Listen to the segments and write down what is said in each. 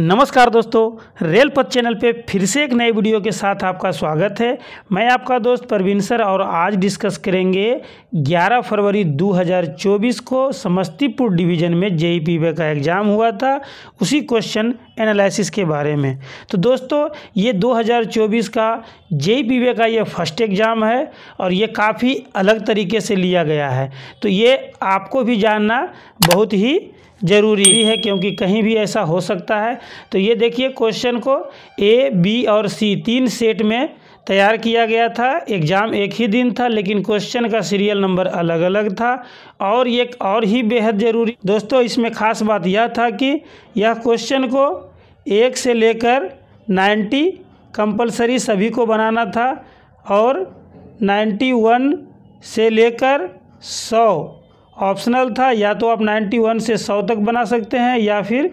नमस्कार दोस्तों रेल पथ चैनल पे फिर से एक नए वीडियो के साथ आपका स्वागत है मैं आपका दोस्त परवीन सर और आज डिस्कस करेंगे 11 फरवरी 2024 को समस्तीपुर डिवीज़न में जेई का एग्ज़ाम हुआ था उसी क्वेश्चन एनालिसिस के बारे में तो दोस्तों ये 2024 का जेई का ये फर्स्ट एग्ज़ाम है और ये काफ़ी अलग तरीके से लिया गया है तो ये आपको भी जानना बहुत ही ज़रूरी है क्योंकि कहीं भी ऐसा हो सकता है तो ये देखिए क्वेश्चन को ए बी और सी तीन सेट में तैयार किया गया था एग्ज़ाम एक ही दिन था लेकिन क्वेश्चन का सीरियल नंबर अलग अलग था और ये और ही बेहद ज़रूरी दोस्तों इसमें ख़ास बात यह था कि यह क्वेश्चन को एक से लेकर नाइन्टी कंपलसरी सभी को बनाना था और नाइन्टी वन से लेकर सौ ऑप्शनल था या तो आप 91 से 100 तक बना सकते हैं या फिर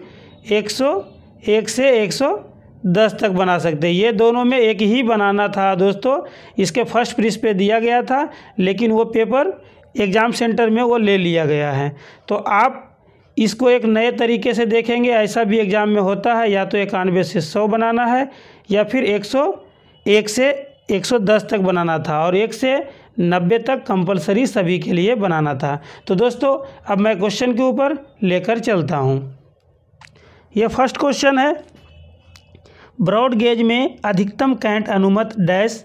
101 से 110 तक बना सकते हैं ये दोनों में एक ही बनाना था दोस्तों इसके फर्स्ट प्रिज पे दिया गया था लेकिन वो पेपर एग्ज़ाम सेंटर में वो ले लिया गया है तो आप इसको एक नए तरीके से देखेंगे ऐसा भी एग्ज़ाम में होता है या तो इक्यानवे से सौ बनाना है या फिर एक सौ एक से एक सौ दस तक बनाना था और एक से नब्बे तक कंपलसरी सभी के लिए बनाना था तो दोस्तों अब मैं क्वेश्चन के ऊपर लेकर चलता हूँ यह फर्स्ट क्वेश्चन है ब्रॉड गेज में अधिकतम कैंट अनुमत डैश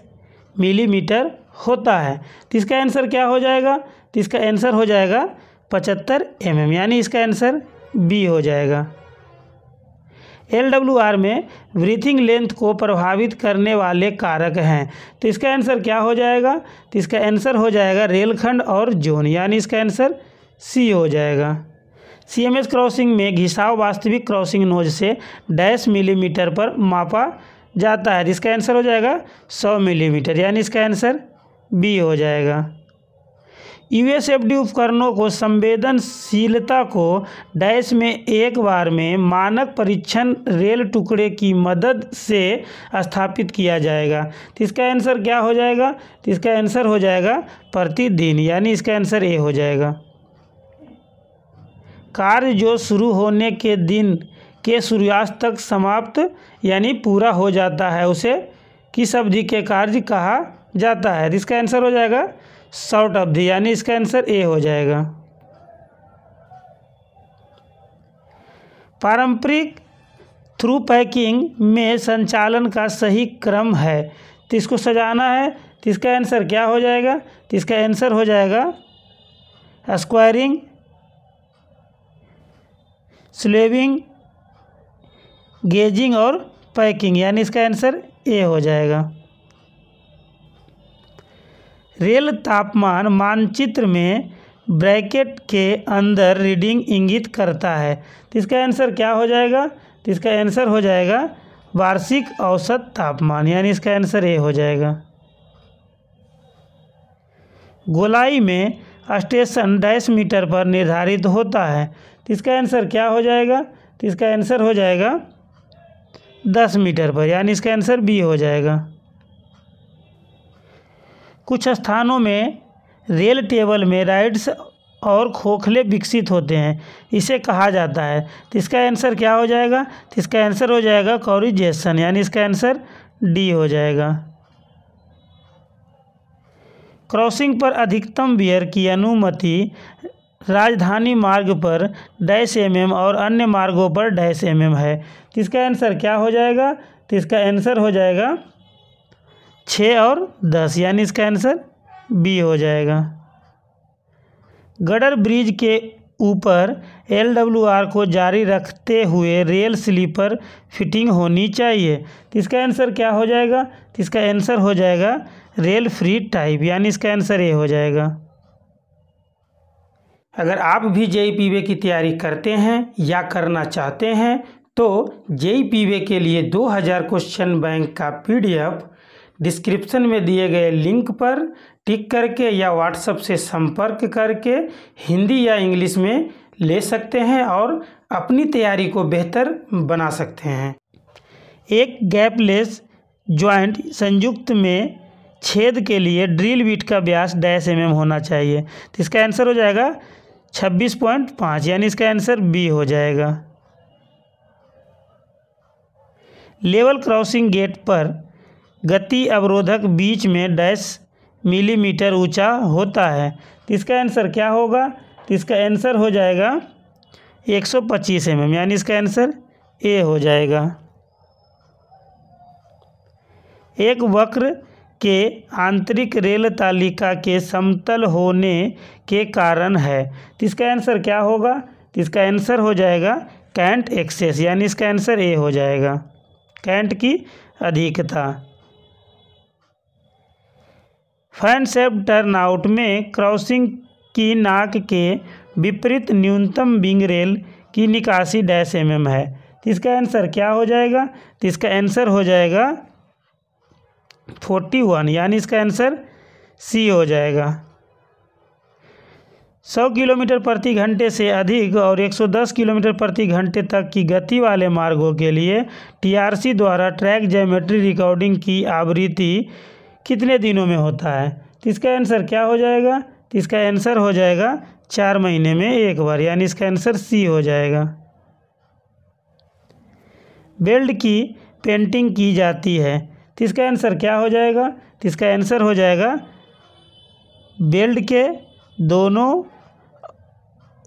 मिलीमीटर होता है तो इसका आंसर क्या हो जाएगा तो इसका आंसर हो जाएगा पचहत्तर एम mm, यानी इसका आंसर बी हो जाएगा एल डब्ल्यू आर में ब्रीथिंग लेंथ को प्रभावित करने वाले कारक हैं तो इसका आंसर क्या हो जाएगा तो इसका आंसर हो जाएगा रेलखंड और जोन यानी इसका आंसर सी हो जाएगा सी एम एस क्रॉसिंग में घिसाव वास्तविक क्रॉसिंग नोज से डैश मिलीमीटर पर मापा जाता है तो इसका आंसर हो जाएगा सौ मिलीमीटर यानी इसका आंसर बी हो जाएगा यूएसएफडी उपकरणों को संवेदनशीलता को डैश में एक बार में मानक परीक्षण रेल टुकड़े की मदद से स्थापित किया जाएगा तो इसका आंसर क्या हो जाएगा तो इसका आंसर हो जाएगा प्रतिदिन यानी इसका आंसर ए हो जाएगा कार्य जो शुरू होने के दिन के सूर्यास्त तक समाप्त यानी पूरा हो जाता है उसे किस अवधि के कार्य कहा जाता है तो इसका आंसर हो जाएगा शॉर्ट अवधि यानी इसका आंसर ए हो जाएगा पारंपरिक थ्रू पैकिंग में संचालन का सही क्रम है तो इसको सजाना है तो इसका आंसर क्या हो जाएगा तो इसका आंसर हो जाएगा स्क्वायरिंग स्लेविंग गेजिंग और पैकिंग यानी इसका आंसर ए हो जाएगा रेल तापमान मानचित्र में ब्रैकेट के अंदर रीडिंग इंगित करता है तो इसका आंसर क्या हो जाएगा तो इसका आंसर हो जाएगा वार्षिक औसत तापमान यानी इसका आंसर ए हो जाएगा गोलाई में स्टेशन डैश मीटर पर निर्धारित होता है तो इसका आंसर क्या हो जाएगा तो इसका आंसर हो जाएगा दस मीटर पर यानी इसका आंसर बी हो जाएगा कुछ स्थानों में रेल टेबल में राइड्स और खोखले विकसित होते हैं इसे कहा जाता है तो इसका आंसर क्या हो जाएगा तो इसका आंसर हो जाएगा कॉरिजेशन यानी इसका आंसर डी हो जाएगा क्रॉसिंग पर अधिकतम बियर की अनुमति राजधानी मार्ग पर डैश एम एम और अन्य मार्गों पर डैश एम एम है तो इसका आंसर क्या हो जाएगा तो इसका आंसर हो जाएगा छः और दस यानी इसका आंसर बी हो जाएगा गडर ब्रिज के ऊपर एल डब्ल्यू आर को जारी रखते हुए रेल स्लीपर फिटिंग होनी चाहिए तो इसका आंसर क्या हो जाएगा तो इसका आंसर हो जाएगा रेल फ्री टाइप यानी इसका आंसर ए हो जाएगा अगर आप भी जेई पीवे की तैयारी करते हैं या करना चाहते हैं तो जेई पीवे के लिए 2000 क्वेश्चन बैंक का पीडीएफ डिस्क्रिप्शन में दिए गए लिंक पर टिक करके या व्हाट्सएप से संपर्क करके हिंदी या इंग्लिश में ले सकते हैं और अपनी तैयारी को बेहतर बना सकते हैं एक गैपलेस ज्वाइंट संयुक्त में छेद के लिए ड्रिल बीट का ब्यास डैश एम mm होना चाहिए तो इसका आंसर हो जाएगा छब्बीस पॉइंट पाँच यानी इसका आंसर बी हो जाएगा लेवल क्रॉसिंग गेट पर गति अवरोधक बीच में डैश मिलीमीटर ऊंचा होता है तो इसका आंसर क्या होगा तो इसका आंसर हो जाएगा 125 सौ पच्चीस एम यानी इसका आंसर ए हो जाएगा एक वक्र के आंतरिक रेल तालिका के समतल होने के कारण है तो इसका आंसर क्या होगा तो इसका आंसर हो जाएगा कैंट एक्सेस यानी इसका आंसर ए हो जाएगा कैंट की अधिकता फैन शेप टर्नआउट में क्रॉसिंग की नाक के विपरीत न्यूनतम विंग रेल की निकासी डैश एम mm है तो इसका आंसर क्या हो जाएगा तो इसका आंसर हो जाएगा फोर्टी वन यानी इसका आंसर सी हो जाएगा सौ किलोमीटर प्रति घंटे से अधिक और एक सौ दस किलोमीटर प्रति घंटे तक की गति वाले मार्गों के लिए टीआरसी द्वारा ट्रैक जोमेट्री रिकॉर्डिंग की आवृत्ति कितने दिनों में होता है तो इसका आंसर क्या हो जाएगा तो इसका आंसर हो जाएगा चार महीने में एक बार यानी इसका आंसर सी हो जाएगा बेल्ट की पेंटिंग की जाती है तो इसका आंसर क्या हो जाएगा तो इसका आंसर हो जाएगा बेल्ट के दोनों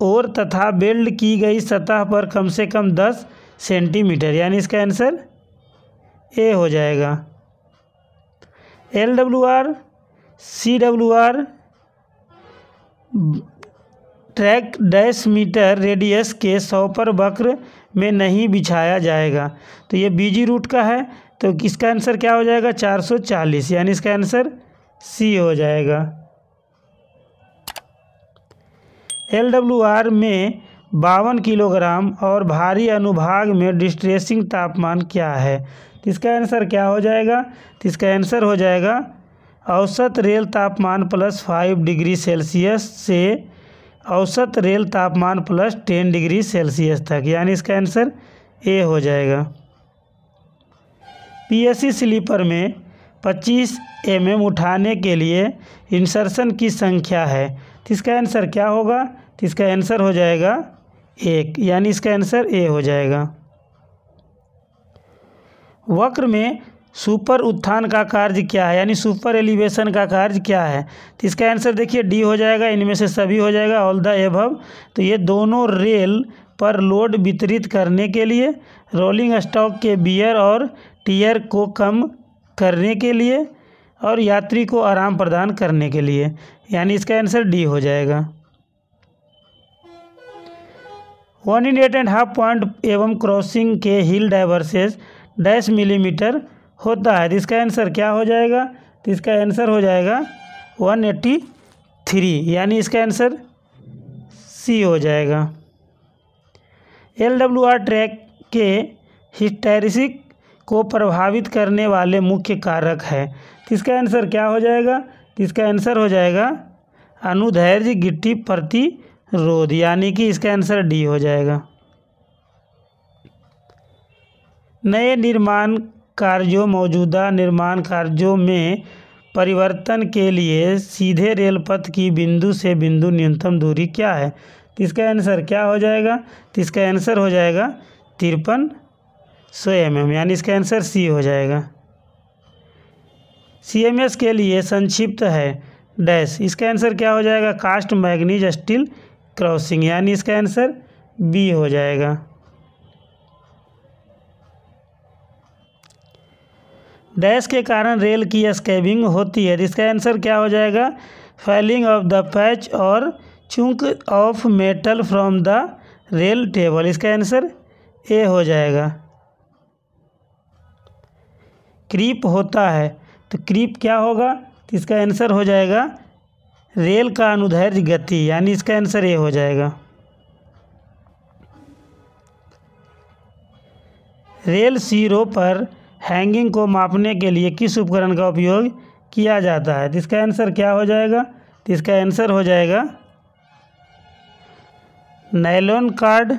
और तथा बेल्ड की गई सतह पर कम से कम दस सेंटीमीटर यानी इसका आंसर ए हो जाएगा L W R C W R track dash metre radius के सौ पर वक्र में नहीं बिछाया जाएगा तो ये बीजी रूट का है तो इसका आंसर क्या हो जाएगा 440 यानी इसका आंसर सी हो जाएगा एल डब्ल्यू आर में बावन किलोग्राम और भारी अनुभाग में डिस्ट्रेसिंग तापमान क्या है तो इसका आंसर क्या हो जाएगा तो इसका आंसर हो जाएगा औसत रेल तापमान प्लस फाइव डिग्री सेल्सियस से औसत रेल तापमान प्लस टेन डिग्री सेल्सियस तक यानी इसका आंसर ए हो जाएगा पीएससी स्लीपर में 25 एम mm उठाने के लिए इंसर्शन की संख्या है तो इसका आंसर क्या होगा तो इसका आंसर हो जाएगा एक यानी इसका आंसर ए हो जाएगा वक्र में सुपर उत्थान का कार्य क्या है यानी सुपर एलिवेशन का कार्य क्या है तो इसका आंसर देखिए डी हो जाएगा इनमें से सभी हो जाएगा ऑल द एभव तो ये दोनों रेल पर लोड वितरित करने के लिए रोलिंग स्टॉक के बियर और टीयर को कम करने के लिए और यात्री को आराम प्रदान करने के लिए यानी इसका आंसर डी हो जाएगा one in eight and half point एवं क्रॉसिंग के हिल डाइवर्सेस डैश मिलीमीटर होता है इसका आंसर क्या हो जाएगा तो इसका आंसर हो जाएगा वन एट्टी थ्री यानी इसका आंसर सी हो जाएगा एल डब्ल्यू आर ट्रैक के हिस्टेरिसिक को प्रभावित करने वाले मुख्य कारक है इसका आंसर क्या हो जाएगा इसका आंसर हो जाएगा अनुधैर्य गिट्टी प्रति रोध यानी कि इसका आंसर डी हो जाएगा नए निर्माण कार्यों मौजूदा निर्माण कार्यों में परिवर्तन के लिए सीधे रेल पथ की बिंदु से बिंदु न्यूनतम दूरी क्या है तो इसका आंसर क्या हो जाएगा तो इसका आंसर हो जाएगा तिरपन सौ एम एम यानी इसका आंसर सी हो जाएगा सी एम एस के लिए संक्षिप्त है डैश इसका आंसर क्या हो जाएगा कास्ट मैग्नीज स्टील क्रॉसिंग यानी इसका आंसर बी हो जाएगा डैश के कारण रेल की स्कैबिंग होती है तो इसका आंसर क्या हो जाएगा फैलिंग ऑफ द पैच और chunk of metal from the rail table इसका आंसर ए हो जाएगा क्रीप होता है तो क्रीप क्या होगा तो इसका आंसर हो जाएगा रेल का अनुधैर्य गति यानी इसका आंसर ए हो जाएगा रेल सीरो पर हैंगिंग को मापने के लिए किस उपकरण का उपयोग किया जाता है तो इसका आंसर क्या हो जाएगा तो इसका आंसर हो जाएगा नाइलॉन कार्ड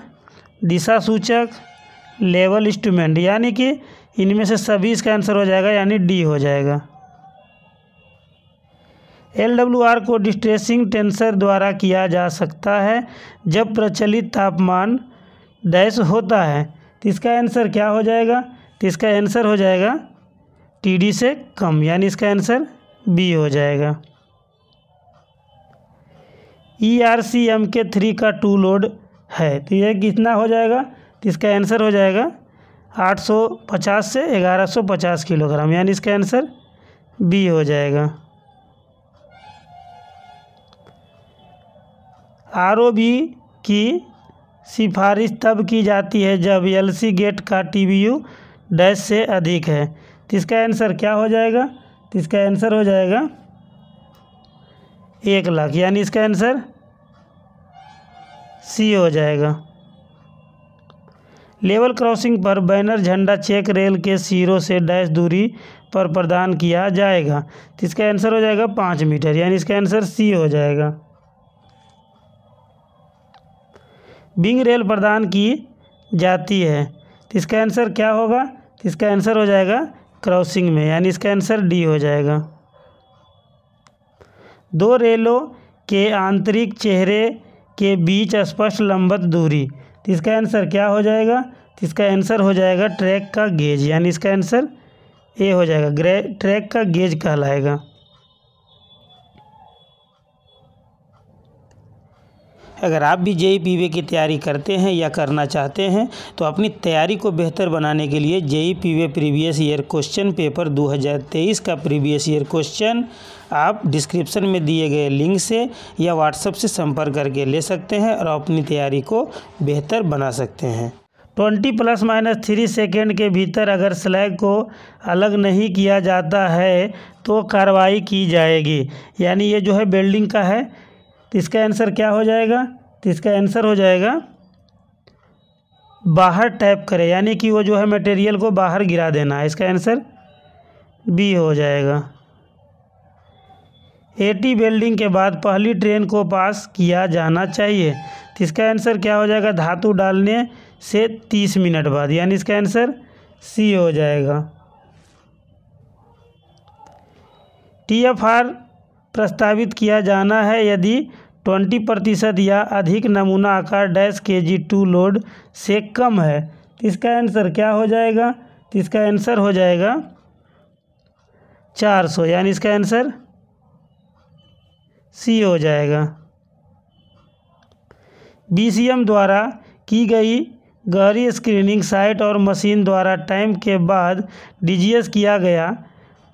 दिशा सूचक लेवल इंस्ट्रूमेंट यानी कि इनमें से सभी इसका आंसर हो जाएगा यानी डी हो जाएगा एल डब्ल्यू आर को डिस्ट्रेसिंग टेंसर द्वारा किया जा सकता है जब प्रचलित तापमान डैश होता है तो इसका आंसर क्या हो जाएगा तो इसका आंसर हो जाएगा टी डी से कम यानी इसका आंसर बी हो जाएगा E R C M K three का टू लोड है तो यह कितना हो जाएगा तो इसका आंसर हो जाएगा 850 से 1150 किलोग्राम यानी इसका आंसर बी हो जाएगा आर की सिफारिश तब की जाती है जब एल गेट का टी डैश से अधिक है तो इसका आंसर क्या हो जाएगा तो इसका आंसर हो जाएगा एक लाख यानी इसका आंसर सी हो जाएगा लेवल क्रॉसिंग पर बैनर झंडा चेक रेल के सिरों से डैश दूरी पर प्रदान किया जाएगा तो इसका आंसर हो जाएगा पाँच मीटर यानी इसका आंसर सी हो जाएगा बिंग रेल प्रदान की जाती है तो इसका आंसर क्या होगा तो इसका आंसर हो जाएगा क्रॉसिंग में यानी इसका आंसर डी हो जाएगा दो रेलों के आंतरिक चेहरे के बीच स्पष्ट लंबत दूरी तो इसका आंसर क्या हो जाएगा तो इसका आंसर हो जाएगा ट्रैक का गेज यानी इसका आंसर ए हो जाएगा ग्रे ट्रैक का गेज कहलाएगा अगर आप भी जेई पीवे की तैयारी करते हैं या करना चाहते हैं तो अपनी तैयारी को बेहतर बनाने के लिए JE P way previous year question paper 2023 का प्रीवियस ईयर क्वेश्चन आप डिस्क्रिप्शन में दिए गए लिंक से या व्हाट्सएप से संपर्क करके ले सकते हैं और अपनी तैयारी को बेहतर बना सकते हैं twenty plus minus three second के भीतर अगर स्लैग को अलग नहीं किया जाता है तो कार्रवाई की जाएगी यानी ये जो है बिल्डिंग का है तो इसका आंसर क्या हो जाएगा तो इसका आंसर हो जाएगा बाहर टैप करें यानी कि वो जो है मटेरियल को बाहर गिरा देना है इसका आंसर बी हो जाएगा एटी बेल्डिंग के बाद पहली ट्रेन को पास किया जाना चाहिए तो इसका आंसर क्या हो जाएगा धातु डालने से तीस मिनट बाद यानी इसका आंसर सी हो जाएगा टी एफ आर प्रस्तावित किया जाना है यदि 20 प्रतिशत या अधिक नमूना आकार डैश के जी टू लोड से कम है तो इसका आंसर क्या हो जाएगा तो इसका आंसर हो जाएगा 400 यानी इसका आंसर सी हो जाएगा बी द्वारा की गई गहरी स्क्रीनिंग साइट और मशीन द्वारा टाइम के बाद डीजीएस किया गया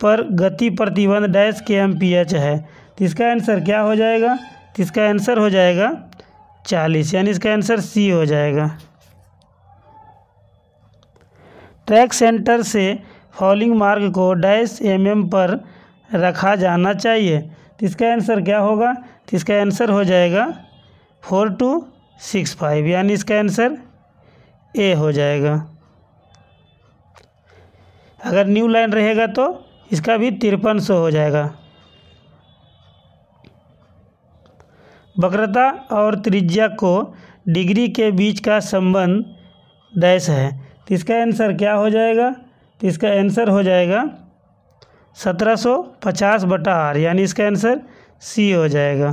पर गति प्रतिबंध डैश के एम पी एच है तो इसका आंसर क्या हो जाएगा तो इसका आंसर हो जाएगा चालीस यानी इसका आंसर सी हो जाएगा ट्रैक सेंटर से फॉलिंग मार्ग को डैश एम एम पर रखा जाना चाहिए तो इसका आंसर क्या होगा तो इसका आंसर हो जाएगा फोर टू सिक्स फाइव यानी इसका आंसर ए हो जाएगा अगर न्यू लाइन रहेगा तो इसका भी तिरपन सौ हो जाएगा वक्रता और त्रिज्या को डिग्री के बीच का संबंध डैश है तो इसका आंसर क्या हो जाएगा तो इसका आंसर हो जाएगा सत्रह सौ पचास बटा आर यानी इसका आंसर सी हो जाएगा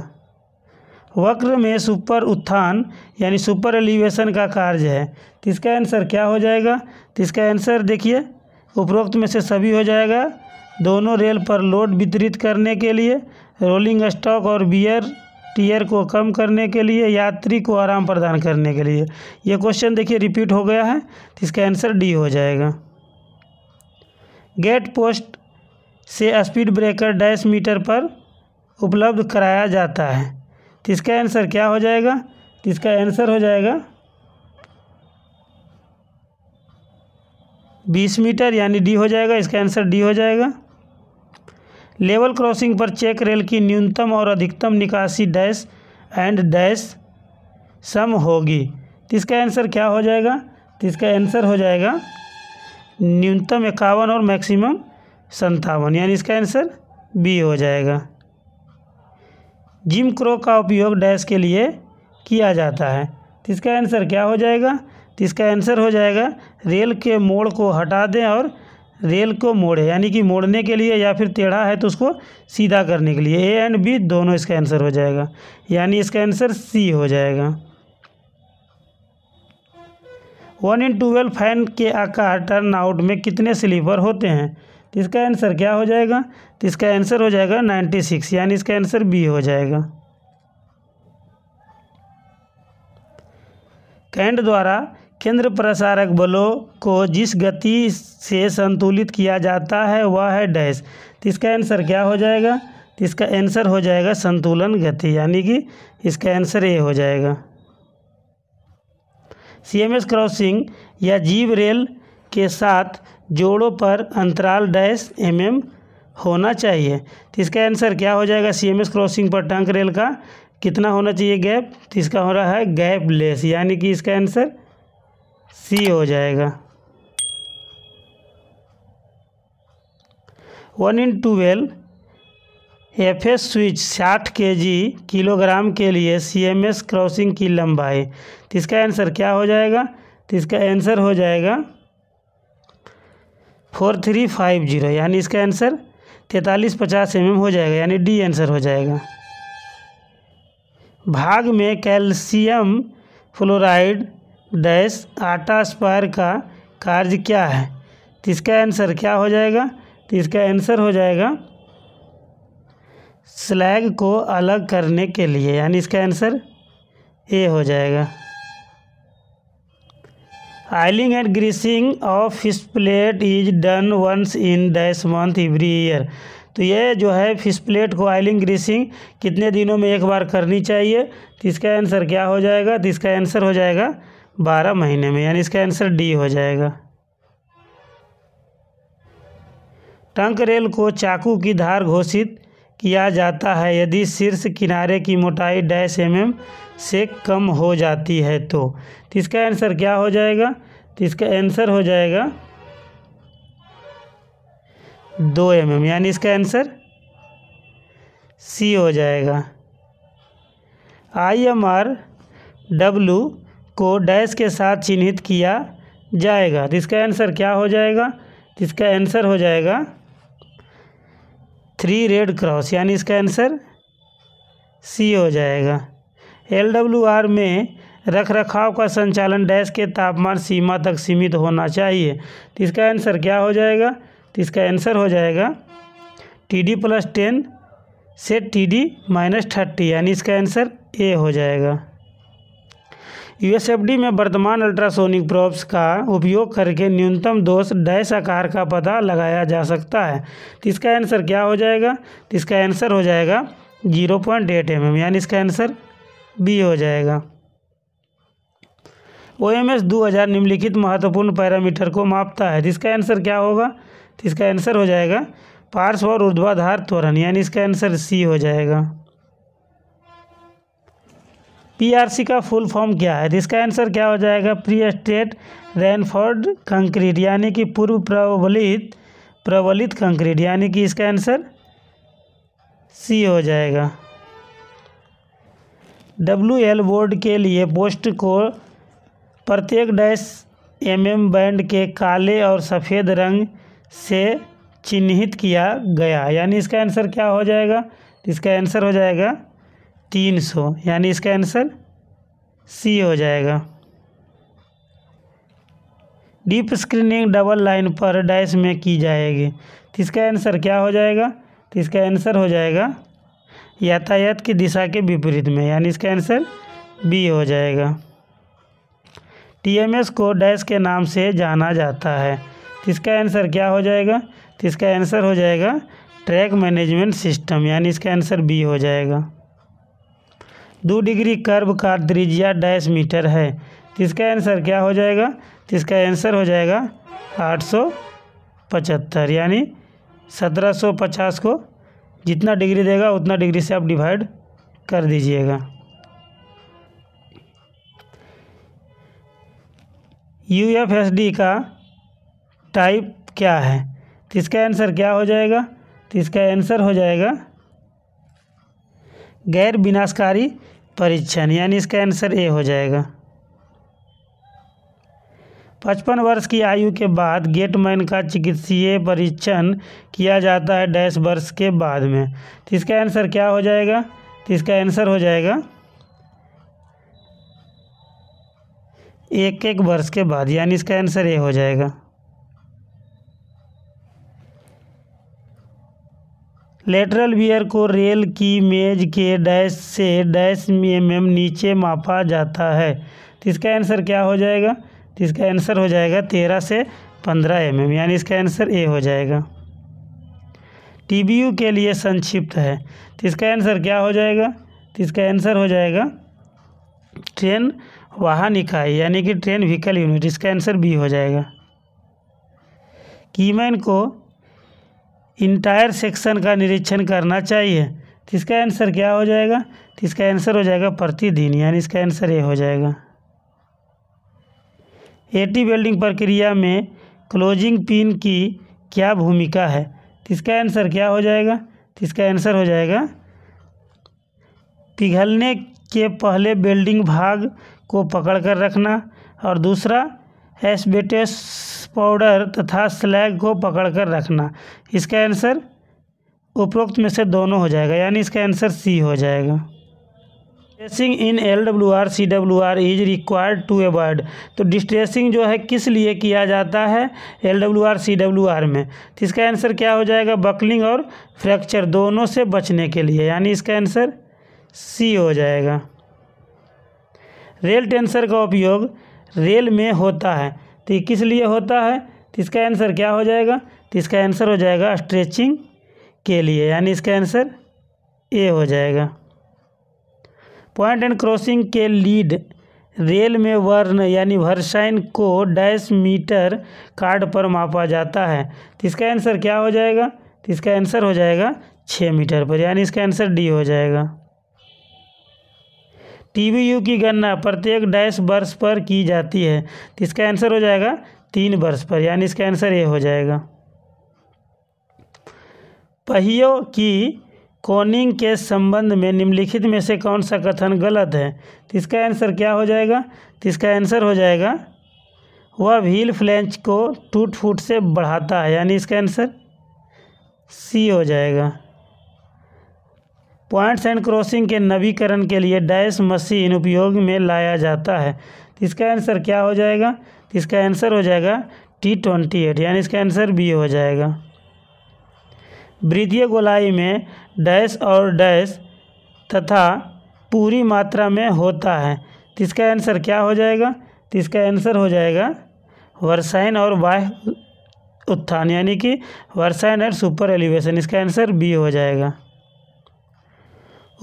वक्र में सुपर उत्थान यानी सुपर एलिवेशन का कार्य है तो इसका आंसर क्या हो जाएगा तो इसका आंसर देखिए उपरोक्त में से सभी हो जाएगा दोनों रेल पर लोड वितरित करने के लिए रोलिंग स्टॉक और बियर टीयर को कम करने के लिए यात्री को आराम प्रदान करने के लिए ये क्वेश्चन देखिए रिपीट हो गया है तो इसका आंसर डी हो जाएगा गेट पोस्ट से स्पीड ब्रेकर डैश मीटर पर उपलब्ध कराया जाता है तो इसका आंसर क्या हो जाएगा तो इसका आंसर हो जाएगा बीस मीटर यानी डी हो जाएगा इसका आंसर डी हो जाएगा लेवल क्रॉसिंग पर चेक रेल की न्यूनतम और अधिकतम निकासी डैश एंड डैश सम होगी तो इसका आंसर क्या हो जाएगा तो इसका आंसर हो जाएगा न्यूनतम इक्यावन और मैक्सिमम संतावन यानी इसका आंसर बी हो जाएगा जिम क्रो का उपयोग डैश के लिए किया जाता है तो इसका आंसर क्या हो जाएगा तो इसका आंसर हो जाएगा रेल के मोड़ को हटा दें और रेल को मोड़े यानी कि मोड़ने के लिए या फिर टेढ़ा है तो उसको सीधा करने के लिए ए एंड बी दोनों इसका आंसर हो जाएगा यानी इसका आंसर सी हो जाएगा वन इन ट्वेल्व फैन के आकार टर्न आउट में कितने स्लीपर होते हैं तो इसका आंसर क्या हो जाएगा तो इसका आंसर हो जाएगा नाइन्टी सिक्स यानी इसका आंसर बी हो जाएगा कैंट द्वारा केंद्र प्रसारक बलों को जिस गति से संतुलित किया जाता है वह है डैश तो इसका आंसर क्या हो जाएगा इसका आंसर हो जाएगा संतुलन गति यानी कि इसका आंसर ए हो जाएगा सीएमएस क्रॉसिंग या जीव रेल के साथ जोड़ों पर अंतराल डैश एमएम होना चाहिए तो इसका आंसर क्या हो जाएगा सीएमएस क्रॉसिंग पर टंक रेल का कितना होना चाहिए गैप तो इसका हो रहा है गैप लेस यानी कि इसका आंसर सी हो जाएगा one in twelve F S switch साठ के जी किलोग्राम के लिए सी एम एस क्रॉसिंग की लंबाई तो इसका आंसर क्या हो जाएगा तो इसका आंसर हो जाएगा फोर थ्री फाइव जीरो यानी इसका आंसर तैंतालीस पचास एम हो जाएगा यानी डी आंसर हो जाएगा भाग में कैल्शियम फ्लोराइड डैश आटा स्क्वायर का कार्य क्या है तो इसका आंसर क्या हो जाएगा तो इसका आंसर हो जाएगा स्लैग को अलग करने के लिए यानी इसका आंसर ए हो जाएगा oiling and greasing of fish plate is done once in dash month every year तो ये जो है फिश प्लेट को आइलिंग ग्रीसिंग कितने दिनों में एक बार करनी चाहिए तो इसका आंसर क्या हो जाएगा तो इसका आंसर हो जाएगा बारह महीने में यानी इसका आंसर डी हो जाएगा टंक रेल को चाकू की धार घोषित किया जाता है यदि शीर्ष किनारे की मोटाई डैश एम mm से कम हो जाती है तो, तो इसका आंसर क्या हो जाएगा तो इसका आंसर हो जाएगा दो एम mm, यानी इसका आंसर सी हो जाएगा आई एम आर डब्लू को डैश के साथ चिन्हित किया जाएगा तो इसका आंसर क्या हो जाएगा जिसका इसका आंसर हो जाएगा थ्री रेड क्रॉस यानी इसका आंसर सी हो जाएगा एल डब्ल्यू आर में रख रखाव का संचालन डैश के तापमान सीमा तक सीमित होना चाहिए तो इसका आंसर क्या हो जाएगा तो इसका आंसर हो जाएगा टी डी प्लस टेन से टी डी माइनस थर्टी यानी इसका आंसर ए हो जाएगा यूएसएफडी में वर्तमान अल्ट्रासोनिक प्रोब्स का उपयोग करके न्यूनतम दोष डैश आकार का पता लगाया जा सकता है तो इसका आंसर क्या हो जाएगा तो इसका आंसर हो जाएगा zero point eight M M यानी इसका आंसर बी हो जाएगा ओ एम एस दो हज़ार निम्नलिखित महत्वपूर्ण पैरामीटर को मापता है जिसका आंसर क्या होगा तो इसका आंसर हो जाएगा पार्श्व और ऊर्ध्वाधार त्वरण यानी इसका आंसर सी हो जाएगा पीआरसी का फुल फॉर्म क्या है तो इसका आंसर क्या हो जाएगा प्री स्टेट रेनफोर्ड कंक्रीट यानी कि पूर्व प्रबलित प्रबलित कंक्रीट यानी कि इसका आंसर सी हो जाएगा डब्ल्यू एल बोर्ड के लिए पोस्ट को प्रत्येक डैश एम एम बैंड के काले और सफ़ेद रंग से चिन्हित किया गया यानी इसका आंसर क्या हो जाएगा इसका आंसर हो जाएगा तीन सौ यानी इसका आंसर सी हो जाएगा डीप स्क्रीनिंग डबल लाइन पर डैश में की जाएगी तो इसका आंसर क्या हो जाएगा तो इसका आंसर हो जाएगा यातायात की दिशा के विपरीत में यानी इसका आंसर बी हो जाएगा टीएमएस को डैश के नाम से जाना जाता है तो इसका आंसर क्या हो जाएगा तो इसका आंसर हो जाएगा ट्रैक मैनेजमेंट सिस्टम यानी इसका आंसर बी हो जाएगा दो डिग्री कर्व का त्रिज्या डैश मीटर है तो इसका आंसर क्या हो जाएगा तो इसका आंसर हो जाएगा आठ सौ पचहत्तर यानी सत्रह सौ पचास को जितना डिग्री देगा उतना डिग्री से आप डिवाइड कर दीजिएगा यू एफ एस डी का टाइप क्या है तो इसका आंसर क्या हो जाएगा तो इसका आंसर हो जाएगा गैर विनाशकारी परीक्षण यानी इसका आंसर ए हो जाएगा पचपन वर्ष की आयु के बाद गेटमैन का चिकित्सीय परीक्षण किया जाता है डैश वर्ष के बाद में तो इसका आंसर क्या हो जाएगा तो इसका आंसर हो जाएगा एक एक वर्ष के बाद यानी इसका आंसर ए हो जाएगा लेटरल वियर को रेल की मेज के डैश से डैश एम नीचे मापा जाता है तो इसका आंसर क्या हो जाएगा तो इसका आंसर हो जाएगा तेरह से पंद्रह एम एम यानी इसका आंसर ए हो जाएगा टी बी यू के लिए संक्षिप्त है तो इसका आंसर क्या हो जाएगा तो इसका आंसर हो जाएगा ट्रेन वाहन इकाई यानी कि ट्रेन व्हीकल यूनिट इसका आंसर बी हो जाएगा कीमैन को इंटायर सेक्शन का निरीक्षण करना चाहिए तो इसका आंसर क्या हो जाएगा तो इसका आंसर हो जाएगा प्रतिदिन यानी इसका आंसर ये हो जाएगा एटी वेल्डिंग प्रक्रिया में क्लोजिंग पिन की क्या भूमिका है तो इसका आंसर क्या हो जाएगा तो इसका आंसर हो जाएगा पिघलने के पहले वेल्डिंग भाग को पकड़ कर रखना और दूसरा एसबेटेस पाउडर तथा स्लैग को पकड़ कर रखना इसका आंसर उपरोक्त में से दोनों हो जाएगा यानी इसका आंसर सी हो जाएगा destressing in L W R C W R is required to avoid तो डिस्ट्रेसिंग जो है किस लिए किया जाता है L W R C W R में तो इसका आंसर क्या हो जाएगा बकलिंग और फ्रैक्चर दोनों से बचने के लिए यानी इसका आंसर सी हो जाएगा रेल टेंसर का उपयोग रेल में होता है तो ये किस लिए होता है तो इसका आंसर क्या हो जाएगा तो इसका आंसर हो जाएगा स्ट्रेचिंग के लिए यानी इसका आंसर ए हो जाएगा पॉइंट एंड क्रॉसिंग के लीड रेल में वर्ण यानी वर्षाइन को डैश मीटर कार्ड पर मापा जाता है तो इसका आंसर क्या हो जाएगा तो इसका आंसर हो जाएगा छः मीटर पर यानी इसका आंसर डी हो जाएगा यू की गणना प्रत्येक डैश वर्ष पर की जाती है तो इसका आंसर हो जाएगा तीन वर्ष पर यानी इसका आंसर ये हो जाएगा पहियों की कोनिंग के संबंध में निम्नलिखित में से कौन सा कथन गलत है तो इसका आंसर क्या हो जाएगा तो इसका आंसर हो जाएगा वह व्हील फ्लेंच को टूट फूट से बढ़ाता है यानी इसका आंसर सी हो जाएगा पॉइंट्स एंड क्रॉसिंग के नवीकरण के लिए डैश मशीन उपयोग में लाया जाता है तो इसका आंसर क्या हो जाएगा तो इसका आंसर हो जाएगा टी ट्वेंटी एट यानी इसका आंसर बी हो जाएगा वृद्धीय गोलाई में डैश और डैश तथा पूरी मात्रा में होता है तो इसका आंसर क्या हो जाएगा तो इसका आंसर हो जाएगा वर्षाइन और बाह्य उत्थान यानी कि वर्षाइन एंड सुपर एलिवेशन इसका आंसर बी हो जाएगा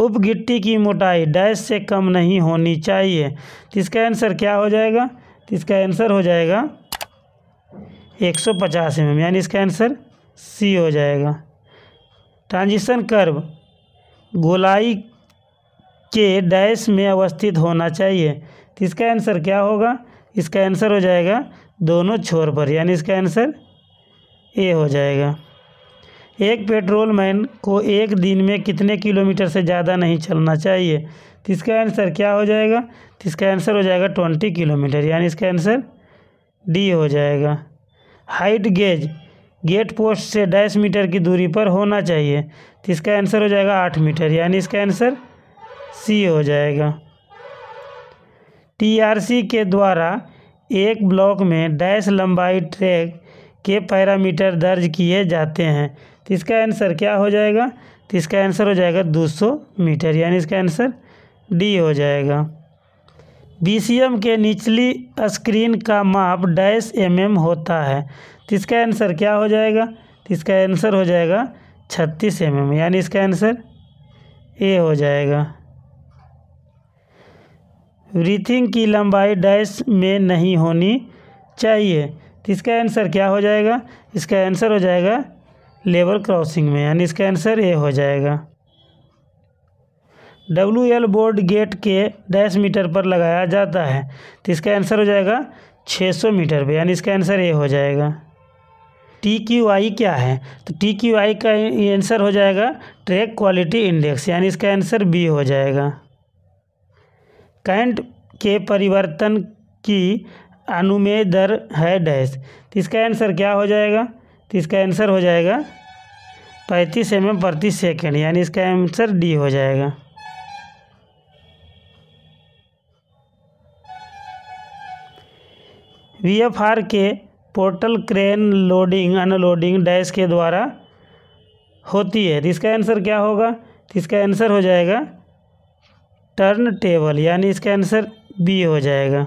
उप गिट्टी की मोटाई डैश से कम नहीं होनी चाहिए तो इसका आंसर क्या हो जाएगा तो इसका आंसर हो जाएगा 150 सौ mm यानी इसका आंसर सी हो जाएगा ट्रांजिशन कर्व गोलाई के डैश में अवस्थित होना चाहिए तो इसका आंसर क्या होगा इसका आंसर हो जाएगा दोनों छोर पर यानी इसका आंसर ए हो जाएगा एक पेट्रोल मैन को एक दिन में कितने किलोमीटर से ज़्यादा नहीं चलना चाहिए तो इसका आंसर क्या हो जाएगा तो इसका आंसर हो जाएगा ट्वेंटी किलोमीटर यानी इसका आंसर डी हो जाएगा हाइट गेज गेट पोस्ट से डैस मीटर की दूरी पर होना चाहिए तो इसका आंसर हो जाएगा आठ मीटर यानी इसका आंसर सी हो जाएगा टीआरसी के द्वारा एक ब्लॉक में डैश लंबाई ट्रैक के पैरामीटर दर्ज किए जाते हैं तो इसका आंसर क्या हो जाएगा तो इसका आंसर हो जाएगा 200 मीटर यानी इसका आंसर डी हो जाएगा बी के निचली स्क्रीन का माप डैश mm होता है तो इसका आंसर क्या हो जाएगा तो इसका आंसर हो जाएगा छत्तीस एम यानी इसका आंसर ए हो जाएगा ब्रीथिंग की लंबाई डैश में नहीं होनी चाहिए तो इसका आंसर क्या हो जाएगा इसका आंसर हो जाएगा लेबर क्रॉसिंग में यानी इसका आंसर ए हो जाएगा डब्ल्यू एल बोर्ड गेट के डैश मीटर पर लगाया जाता है तो इसका आंसर हो जाएगा 600 मीटर पर यानी इसका आंसर ए हो जाएगा टी क्यू आई क्या है तो टी क्यू आई का आंसर हो जाएगा ट्रैक क्वालिटी इंडेक्स यानी इसका आंसर बी हो जाएगा कैंट के परिवर्तन की अनुमेय दर है डैश तो इसका आंसर क्या हो जाएगा तो इसका आंसर हो जाएगा पैंतीस एम एम प्रति सेकेंड यानी इसका आंसर डी हो जाएगा वी एफ आर के portal crane loading unloading dash के द्वारा होती है तो इसका आंसर क्या होगा तो इसका आंसर हो जाएगा टर्न टेबल यानी इसका आंसर बी हो जाएगा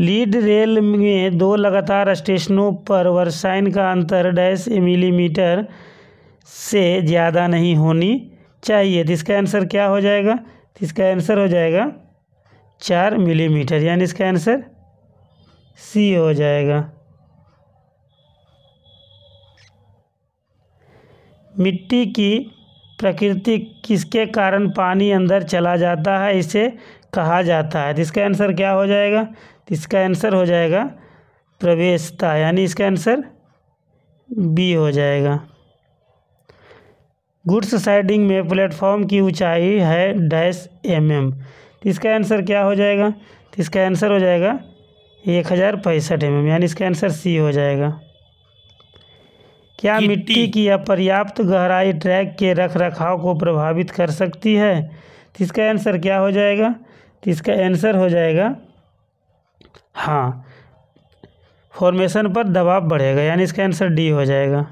लीड रेल में दो लगातार स्टेशनों पर वर्षाइन का अंतर डैश मिलीमीटर से ज़्यादा नहीं होनी चाहिए तो इसका आंसर क्या हो जाएगा तो इसका आंसर हो जाएगा चार मिलीमीटर यानी इसका आंसर सी हो जाएगा मिट्टी की प्रकृति किसके कारण पानी अंदर चला जाता है इसे कहा जाता है तो इसका आंसर क्या हो जाएगा इसका आंसर हो जाएगा प्रवेशता यानी इसका आंसर बी हो जाएगा गुड्स साइडिंग में प्लेटफॉर्म की ऊंचाई है डैश एम एम तो इसका आंसर क्या हो जाएगा तो इसका आंसर हो जाएगा एक हज़ार पैंसठ एम एम यानी इसका आंसर सी हो जाएगा क्या मिट्टी की अपर्याप्त गहराई ट्रैक के रख रखाव को प्रभावित कर सकती है तो इसका आंसर क्या हो जाएगा तो इसका आंसर हो जाएगा हाँ फॉर्मेशन पर दबाव बढ़ेगा यानी इसका आंसर डी हो जाएगा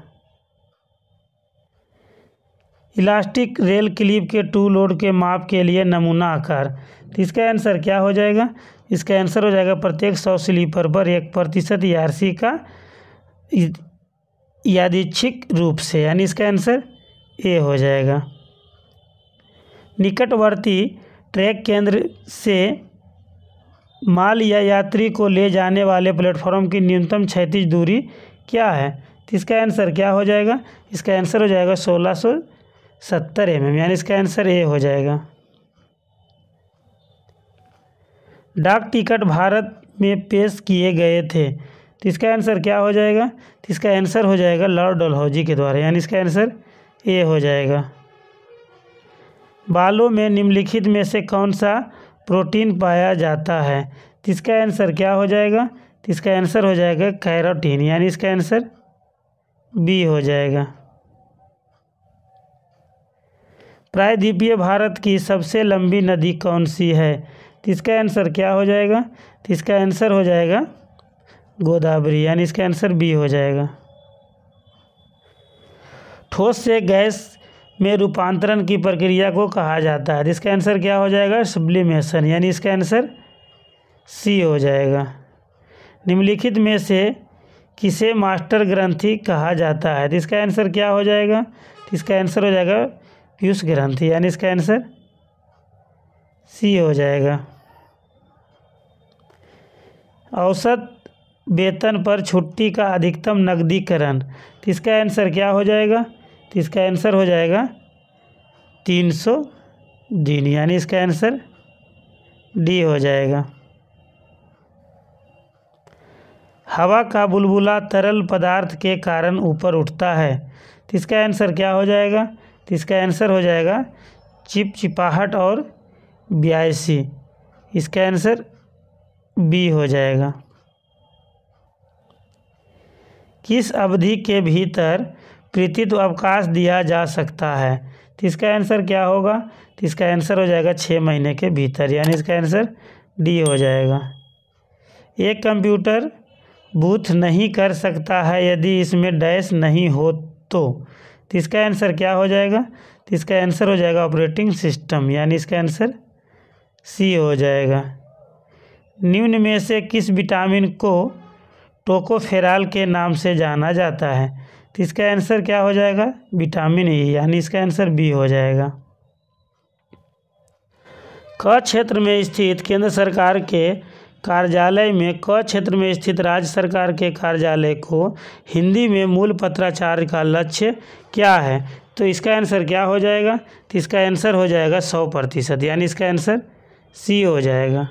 इलास्टिक रेल क्लिप के टू लोड के माप के लिए नमूना आकार तो इसका आंसर क्या हो जाएगा इसका आंसर हो जाएगा प्रत्येक सौ स्लीपर पर एक प्रतिशत ई e का यादिच्छिक रूप से यानी इसका आंसर ए हो जाएगा निकटवर्ती ट्रैक केंद्र से माल या यात्री को ले जाने वाले प्लेटफॉर्म की न्यूनतम क्षैतिज दूरी क्या है तो इसका आंसर क्या हो जाएगा इसका आंसर हो जाएगा सोलह सौ सत्तर एम एम यानी इसका आंसर ए हो जाएगा डाक टिकट भारत में पेश किए गए थे तो इसका आंसर क्या हो जाएगा तो इसका आंसर हो जाएगा लॉर्ड डलहौजी के द्वारा यानी इसका आंसर ए हो जाएगा बालों में निम्नलिखित में से कौन सा प्रोटीन पाया जाता है इसका आंसर क्या हो जाएगा तो इसका आंसर हो जाएगा कैरोटीन यानी इसका आंसर बी हो जाएगा प्रायद्वीपीय भारत की सबसे लंबी नदी कौन सी है तो इसका आंसर क्या हो जाएगा तो इसका आंसर हो जाएगा गोदावरी यानी इसका आंसर बी हो जाएगा ठोस से गैस में रूपांतरण की प्रक्रिया को कहा जाता है इसका आंसर क्या हो जाएगा सब्लिमेशन यानी इसका आंसर सी हो जाएगा निम्नलिखित में से किसे मास्टर ग्रंथि कहा जाता है तो इसका आंसर क्या हो जाएगा तो इसका आंसर हो जाएगा पीयूष ग्रंथि यानी इसका आंसर सी हो जाएगा औसत वेतन पर छुट्टी का अधिकतम नकदीकरण तो इसका आंसर क्या हो जाएगा तो इसका आंसर हो जाएगा तीन सौ दिन यानी इसका आंसर डी हो जाएगा हवा का बुलबुला तरल पदार्थ के कारण ऊपर उठता है तो इसका आंसर क्या हो जाएगा तो इसका आंसर हो जाएगा चिपचिपाहट और ब्यासी इसका आंसर बी हो जाएगा किस अवधि के भीतर कृतित्व अवकाश दिया जा सकता है तो इसका आंसर क्या होगा तो इसका आंसर हो जाएगा छः महीने के भीतर यानी इसका आंसर डी हो जाएगा एक कंप्यूटर बूथ नहीं कर सकता है यदि इसमें डैश नहीं हो तो, तो इसका आंसर क्या हो जाएगा तो इसका आंसर हो जाएगा ऑपरेटिंग सिस्टम यानी इसका आंसर सी हो जाएगा निम्न में से किस विटामिन को टोकोफेराल के नाम से जाना जाता है तो इसका आंसर क्या हो जाएगा विटामिन ए यानी इसका आंसर बी हो जाएगा क क्षेत्र में स्थित केंद्र सरकार के कार्यालय में क क्षेत्र में स्थित राज्य सरकार के कार्यालय को हिंदी में मूल पत्राचार्य का लक्ष्य क्या है तो इसका आंसर क्या हो जाएगा तो इसका आंसर हो जाएगा सौ प्रतिशत यानी इसका आंसर सी हो जाएगा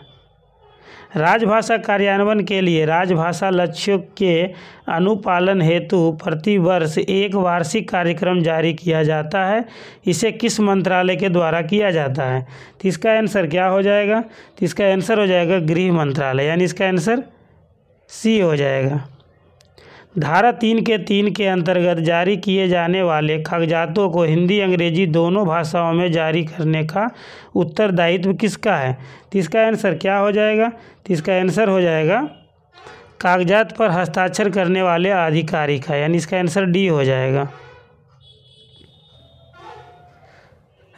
राजभाषा कार्यान्वयन के लिए राजभाषा लक्ष्यों के अनुपालन हेतु प्रतिवर्ष एक वार्षिक कार्यक्रम जारी किया जाता है इसे किस मंत्रालय के द्वारा किया जाता है तो इसका आंसर क्या हो जाएगा तो इसका आंसर हो जाएगा गृह मंत्रालय यानी इसका आंसर सी हो जाएगा धारा तीन के तीन के अंतर्गत जारी किए जाने वाले कागजातों को हिंदी अंग्रेजी दोनों भाषाओं में जारी करने का उत्तरदायित्व किसका है तो इसका आंसर क्या हो जाएगा तो इसका आंसर हो जाएगा कागजात पर हस्ताक्षर करने वाले अधिकारी का यानी इसका आंसर डी हो जाएगा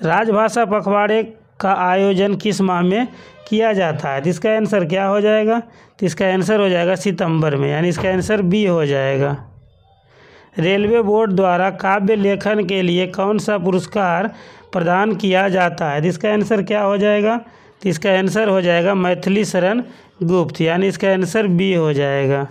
राजभाषा पखवाड़े का आयोजन किस माह में किया जाता है तो इसका आंसर क्या हो जाएगा तो इसका आंसर हो जाएगा सितंबर में यानी इसका आंसर बी हो जाएगा रेलवे बोर्ड द्वारा काव्य लेखन के लिए कौन सा पुरस्कार प्रदान किया जाता है तो इसका आंसर क्या हो जाएगा तो इसका आंसर हो जाएगा मैथिली शरण गुप्त यानी इसका आंसर बी हो जाएगा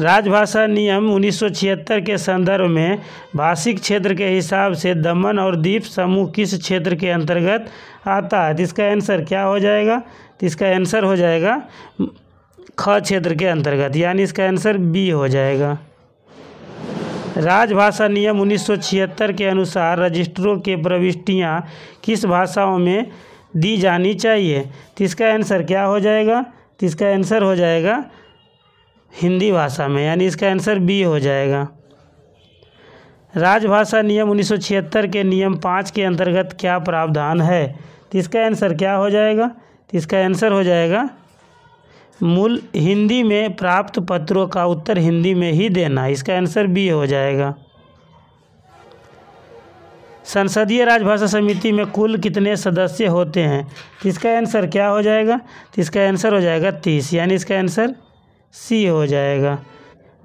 राजभाषा नियम 1976 के संदर्भ में भाषिक क्षेत्र के हिसाब से दमन और द्वीप समूह किस क्षेत्र के अंतर्गत आता है तो इसका आंसर क्या हो जाएगा तो इसका आंसर हो जाएगा ख क्षेत्र के अंतर्गत यानी इसका आंसर बी हो जाएगा राजभाषा नियम 1976 के अनुसार रजिस्ट्रों के प्रविष्टियाँ किस भाषाओं में दी जानी चाहिए तो इसका आंसर क्या हो जाएगा तो इसका आंसर हो जाएगा हिंदी भाषा में यानी इसका आंसर बी हो जाएगा राजभाषा नियम 1976 के नियम पाँच के अंतर्गत क्या प्रावधान है तो इसका आंसर क्या हो जाएगा तो इसका आंसर हो जाएगा मूल हिंदी में प्राप्त पत्रों का उत्तर हिंदी में ही देना इसका आंसर बी हो जाएगा संसदीय राजभाषा समिति में कुल कितने सदस्य होते हैं तो इसका आंसर क्या हो जाएगा तो इसका आंसर हो जाएगा तीस यानी इसका आंसर सी हो जाएगा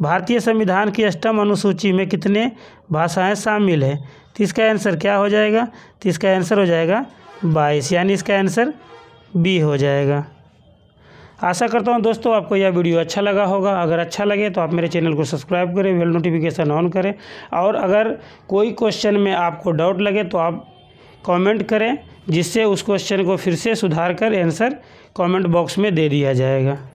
भारतीय संविधान की अष्टम अनुसूची में कितने भाषाएं शामिल है तो इसका आंसर क्या हो जाएगा तो इसका आंसर हो जाएगा बाईस यानी इसका आंसर बी हो जाएगा आशा करता हूँ दोस्तों आपको यह वीडियो अच्छा लगा होगा अगर अच्छा लगे तो आप मेरे चैनल को सब्सक्राइब करें बेल नोटिफिकेशन ऑन करें और अगर कोई क्वेश्चन में आपको डाउट लगे तो आप कमेंट करें जिससे उस क्वेश्चन को फिर से सुधार कर आंसर कमेंट बॉक्स में दे दिया जाएगा